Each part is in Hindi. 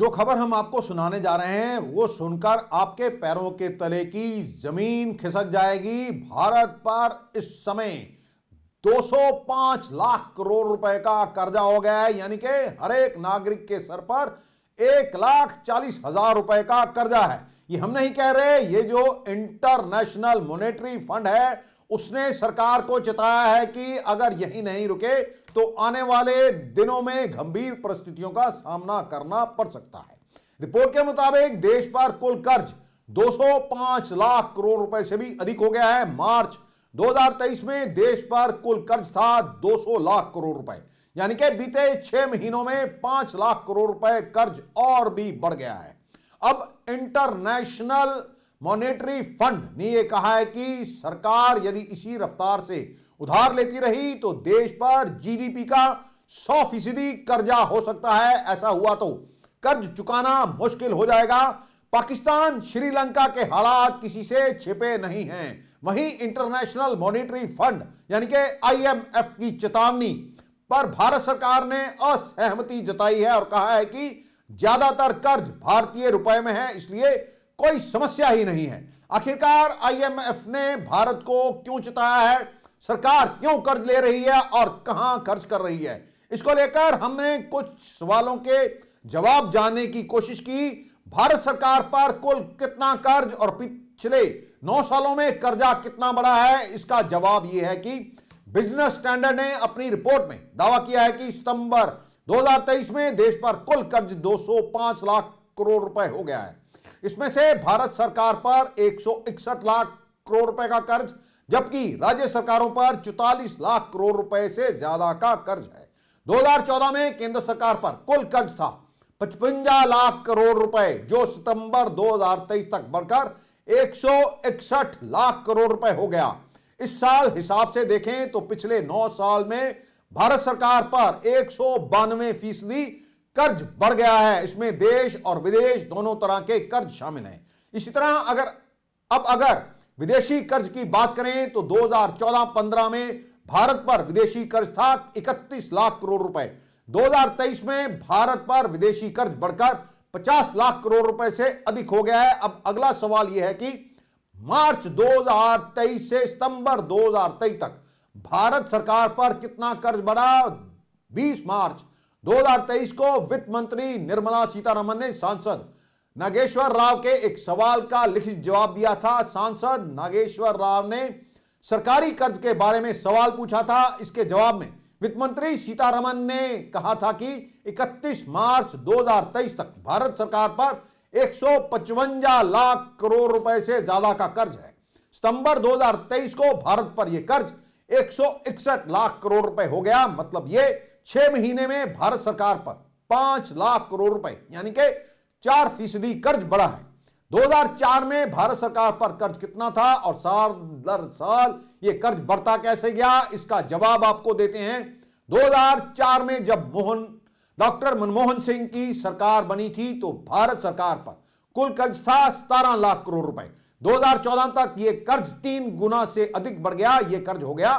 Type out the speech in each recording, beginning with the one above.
जो खबर हम आपको सुनाने जा रहे हैं वो सुनकर आपके पैरों के तले की जमीन खिसक जाएगी भारत पर इस समय 205 लाख करोड़ रुपए का कर्जा हो गया है यानी कि हर एक नागरिक के सर पर एक लाख चालीस हजार रुपए का कर्जा है ये हम नहीं कह रहे ये जो इंटरनेशनल मॉनेटरी फंड है उसने सरकार को चेताया है कि अगर यही नहीं रुके तो आने वाले दिनों में गंभीर परिस्थितियों का सामना करना पड़ सकता है रिपोर्ट के मुताबिक देश पर कुल कर्ज 205 लाख करोड़ रुपए से भी अधिक हो गया है मार्च 2023 में देश पर कुल कर्ज था 200 लाख करोड़ रुपए यानी कि बीते छह महीनों में पांच लाख करोड़ रुपए कर्ज और भी बढ़ गया है अब इंटरनेशनल मॉनेटरी फंड ने यह कहा है कि सरकार यदि इसी रफ्तार से उधार लेती रही तो देश पर जीडीपी का सौ फीसदी कर्जा हो सकता है ऐसा हुआ तो कर्ज चुकाना मुश्किल हो जाएगा पाकिस्तान श्रीलंका के हालात किसी से छिपे नहीं हैं वहीं इंटरनेशनल मॉनिटरी फंड यानी कि आईएमएफ की चेतावनी पर भारत सरकार ने असहमति जताई है और कहा है कि ज्यादातर कर्ज भारतीय रुपए में है इसलिए कोई समस्या ही नहीं है आखिरकार आईएमएफ ने भारत को क्यों चिताया है सरकार क्यों कर्ज ले रही है और कहां खर्च कर रही है इसको लेकर हमने कुछ सवालों के जवाब जानने की कोशिश की भारत सरकार पर कुल कितना कर्ज और पिछले नौ सालों में कर्जा कितना बड़ा है इसका जवाब यह है कि बिजनेस स्टैंडर्ड ने अपनी रिपोर्ट में दावा किया है कि सितंबर 2023 में देश पर कुल कर्ज 205 लाख करोड़ रुपए हो गया है इसमें से भारत सरकार पर एक लाख करोड़ रुपए का कर्ज जबकि राज्य सरकारों पर चौतालीस लाख करोड़ रुपए से ज्यादा का कर्ज है 2014 में केंद्र सरकार पर कुल कर्ज था पचपंजा लाख करोड़ रुपए जो सितंबर 2023 तक बढ़कर एक लाख करोड़ रुपए हो गया इस साल हिसाब से देखें तो पिछले नौ साल में भारत सरकार पर एक फीसदी कर्ज बढ़ गया है इसमें देश और विदेश दोनों तरह के कर्ज शामिल हैं इसी तरह अगर अब अगर विदेशी कर्ज की बात करें तो 2014-15 में भारत पर विदेशी कर्ज था 31 लाख करोड़ रुपए 2023 में भारत पर विदेशी कर्ज बढ़कर 50 लाख करोड़ रुपए से अधिक हो गया है अब अगला सवाल यह है कि मार्च 2023 से सितंबर 2023 तक भारत सरकार पर कितना कर्ज बढ़ा 20 मार्च 2023 को वित्त मंत्री निर्मला सीतारमन ने सांसद नागेश्वर राव के एक सवाल का लिखित जवाब दिया था सांसद नागेश्वर राव ने सरकारी कर्ज के बारे में सवाल पूछा था इसके जवाब में वित्त मंत्री सीतारमन ने कहा था कि 31 मार्च 2023 तक भारत सरकार पर एक लाख करोड़ रुपए से ज्यादा का कर्ज है सितंबर 2023 को भारत पर यह कर्ज एक लाख करोड़ रुपए हो गया मतलब ये छह महीने में भारत सरकार पर पांच लाख करोड़ रुपए यानी कि चार फीसदी कर्ज बढ़ा है 2004 में भारत सरकार पर कर्ज कितना था और साल दर साल ये कर्ज बढ़ता कैसे गया इसका जवाब आपको देते हैं 2004 में जब मोहन डॉक्टर मनमोहन सिंह की सरकार बनी थी तो भारत सरकार पर कुल कर्ज था सतारह लाख करोड़ रुपए 2014 तक ये कर्ज तीन गुना से अधिक बढ़ गया ये कर्ज हो गया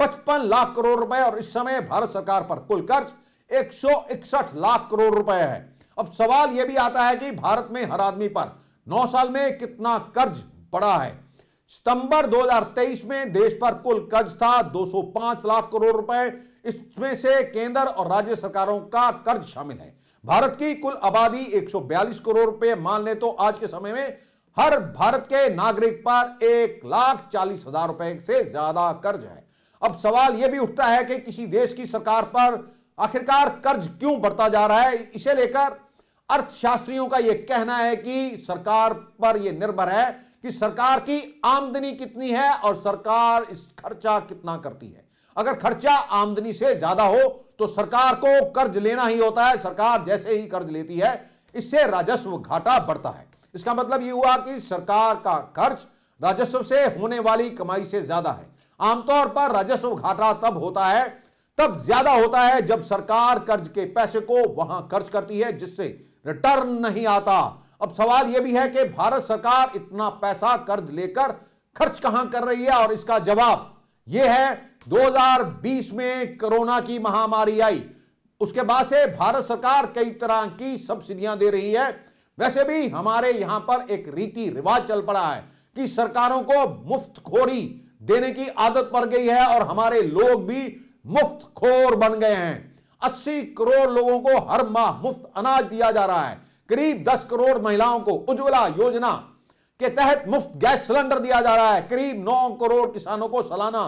पचपन लाख करोड़ रुपए और इस समय भारत सरकार पर कुल कर्ज एक लाख करोड़ रुपए है अब सवाल यह भी आता है कि भारत में हर आदमी पर नौ साल में कितना कर्ज पड़ा है सितंबर 2023 में देश पर कुल कर्ज था 205 लाख करोड़ रुपए इसमें से केंद्र और राज्य सरकारों का कर्ज शामिल है भारत की कुल आबादी 142 करोड़ रुपए मान ले तो आज के समय में हर भारत के नागरिक पर एक लाख चालीस हजार रुपए से ज्यादा कर्ज है अब सवाल यह भी उठता है कि किसी देश की सरकार पर आखिरकार कर्ज क्यों बढ़ता जा रहा है इसे लेकर अर्थशास्त्रियों का यह कहना है कि सरकार पर यह निर्भर है कि सरकार की आमदनी कितनी है और सरकार इस खर्चा कितना करती है अगर खर्चा आमदनी से ज्यादा हो तो सरकार को कर्ज लेना ही होता है सरकार जैसे ही कर्ज लेती है इससे राजस्व घाटा बढ़ता है इसका मतलब यह हुआ कि सरकार का खर्च राजस्व से होने वाली कमाई से ज्यादा है आमतौर पर राजस्व घाटा तब होता है तब ज्यादा होता है जब सरकार कर्ज के पैसे को वहां खर्च करती है जिससे रिटर्न नहीं आता अब सवाल यह भी है कि भारत सरकार इतना पैसा कर्ज लेकर खर्च कहां कर रही है और इसका जवाब यह है 2020 में कोरोना की महामारी आई उसके बाद से भारत सरकार कई तरह की सब्सिडियां दे रही है वैसे भी हमारे यहां पर एक रीति रिवाज चल पड़ा है कि सरकारों को मुफ्त खोरी देने की आदत पड़ गई है और हमारे लोग भी मुफ्त खोर बन गए हैं 80 करोड़ लोगों को हर माह मुफ्त अनाज दिया जा रहा है करीब 10 करोड़ महिलाओं को उज्ज्वला योजना के तहत मुफ्त गैस सिलेंडर दिया जा रहा है करीब 9 करोड़ किसानों को सालाना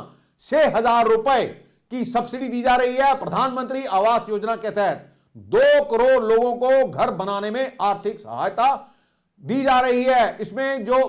छह हजार रुपए की सब्सिडी दी जा रही है प्रधानमंत्री आवास योजना के तहत दो करोड़ लोगों को घर बनाने में आर्थिक सहायता दी जा रही है इसमें जो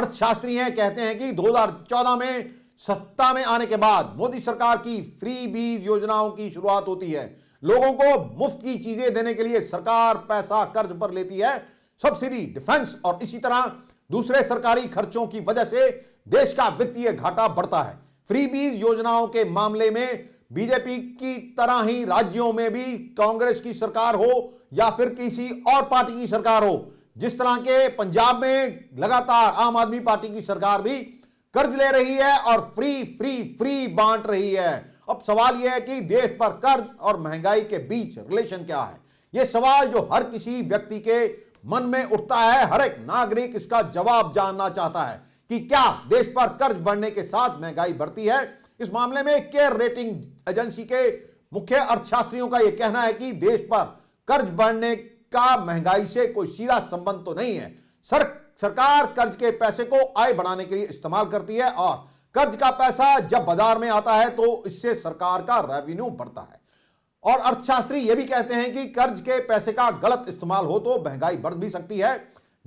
अर्थशास्त्री हैं कहते हैं कि 2014 में सत्ता में आने के बाद मोदी सरकार की फ्री बीज योजनाओं की शुरुआत होती है लोगों को मुफ्त की चीजें देने के लिए सरकार पैसा कर्ज पर लेती है सब्सिडी डिफेंस और इसी तरह दूसरे सरकारी खर्चों की वजह से देश का वित्तीय घाटा बढ़ता है फ्री बीज योजनाओं के मामले में बीजेपी की तरह ही राज्यों में भी कांग्रेस की सरकार हो या फिर किसी और पार्टी की सरकार हो जिस तरह के पंजाब में लगातार आम आदमी पार्टी की सरकार भी कर्ज ले रही है और फ्री फ्री फ्री बांट रही है अब सवाल यह है कि देश पर कर्ज और महंगाई के बीच रिलेशन क्या है यह सवाल जो हर किसी व्यक्ति के मन में उठता है हर एक नागरिक इसका जवाब जानना चाहता है कि क्या देश पर कर्ज बढ़ने के साथ महंगाई बढ़ती है इस मामले में केयर रेटिंग एजेंसी के मुख्य अर्थशास्त्रियों का यह कहना है कि देश पर कर्ज बढ़ने का महंगाई से कोई सीधा संबंध तो नहीं है सर सरकार कर्ज के पैसे को आय बढ़ाने के लिए इस्तेमाल करती है और कर्ज का पैसा जब बाजार में आता है तो इससे सरकार का रेवेन्यू बढ़ता है और अर्थशास्त्री यह भी कहते हैं कि कर्ज के पैसे का गलत इस्तेमाल हो तो महंगाई बढ़ भी सकती है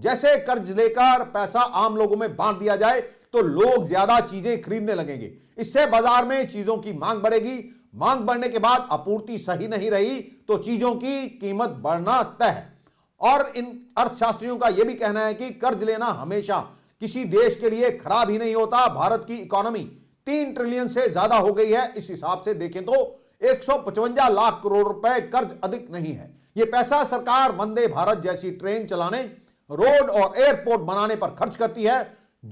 जैसे कर्ज लेकर पैसा आम लोगों में बांट दिया जाए तो लोग ज्यादा चीजें खरीदने लगेंगे इससे बाजार में चीजों की मांग बढ़ेगी मांग बढ़ने के बाद आपूर्ति सही नहीं रही तो चीजों की कीमत बढ़ना तय है और इन अर्थशास्त्रियों का यह भी कहना है कि कर्ज लेना हमेशा किसी देश के लिए खराब ही नहीं होता भारत की इकोनॉमी तीन ट्रिलियन से ज्यादा हो गई है इस हिसाब से देखें तो एक लाख करोड़ रुपए कर्ज अधिक नहीं है यह पैसा सरकार वंदे भारत जैसी ट्रेन चलाने रोड और एयरपोर्ट बनाने पर खर्च करती है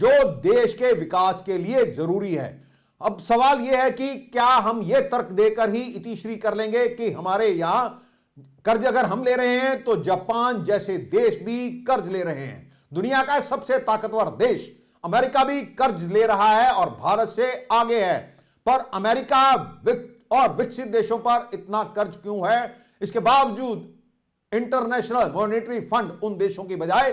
जो देश के विकास के लिए जरूरी है अब सवाल यह है कि क्या हम यह तर्क देकर ही इतिश्री कर लेंगे कि हमारे यहां कर्ज अगर हम ले रहे हैं तो जापान जैसे देश भी कर्ज ले रहे हैं दुनिया का सबसे ताकतवर देश अमेरिका भी कर्ज ले रहा है और भारत से आगे है पर अमेरिका और विकसित देशों पर इतना कर्ज क्यों है इसके बावजूद इंटरनेशनल मॉनेटरी फंड उन देशों की बजाय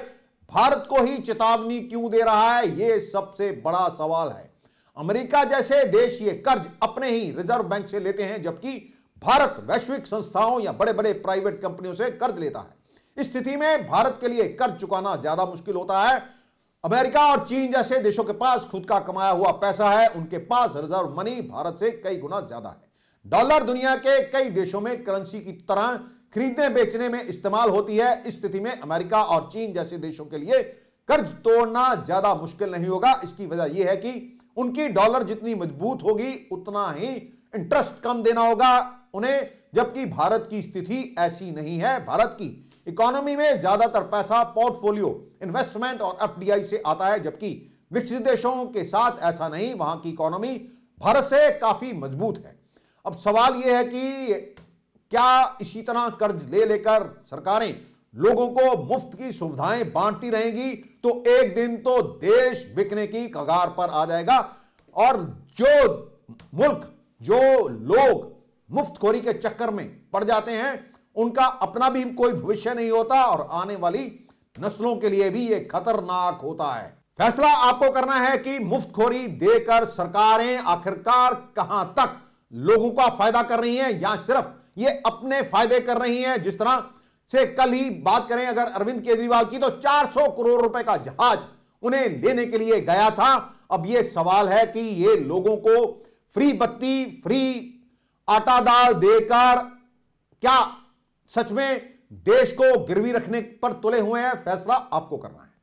भारत को ही चेतावनी क्यों दे रहा है यह सबसे बड़ा सवाल है अमेरिका जैसे देश ये कर्ज अपने ही रिजर्व बैंक से लेते हैं जबकि भारत वैश्विक संस्थाओं या बड़े बड़े प्राइवेट कंपनियों से कर्ज लेता है इस स्थिति में भारत के लिए कर्ज चुकाना ज्यादा मुश्किल होता है अमेरिका और चीन जैसे देशों के पास खुद का कमाया हुआ पैसा है उनके पास रिजर्व मनी भारत से कई गुना ज्यादा है डॉलर दुनिया के कई देशों में करेंसी की तरह खरीदने बेचने में इस्तेमाल होती है इस स्थिति में अमेरिका और चीन जैसे देशों के लिए कर्ज तोड़ना ज्यादा मुश्किल नहीं होगा इसकी वजह यह है कि उनकी डॉलर जितनी मजबूत होगी उतना ही इंटरेस्ट कम देना होगा उन्हें जबकि भारत की स्थिति ऐसी नहीं है भारत की इकोनॉमी में ज्यादातर पैसा पोर्टफोलियो इन्वेस्टमेंट और एफडीआई से आता है जबकि विकसित देशों के साथ ऐसा नहीं वहां की इकोनॉमी भारत से काफी मजबूत है अब सवाल यह है कि क्या इसी तरह कर्ज ले लेकर सरकारें लोगों को मुफ्त की सुविधाएं बांटती रहेंगी तो एक दिन तो देश बिकने की कगार पर आ जाएगा और जो मुल्क जो लोग मुफ्तखोरी के चक्कर में पड़ जाते हैं उनका अपना भी कोई भविष्य नहीं होता और आने वाली नस्लों के लिए भी यह खतरनाक होता है फैसला आपको करना है कि मुफ्तखोरी देकर सरकारें आखिरकार कहां तक लोगों का फायदा कर रही हैं या सिर्फ ये अपने फायदे कर रही हैं जिस तरह से कल ही बात करें अगर अरविंद केजरीवाल की तो 400 करोड़ रुपए का जहाज उन्हें लेने के लिए गया था अब ये सवाल है कि ये लोगों को फ्री बत्ती फ्री आटा दाल देकर क्या सच में देश को गिरवी रखने पर तुले हुए हैं फैसला आपको करना है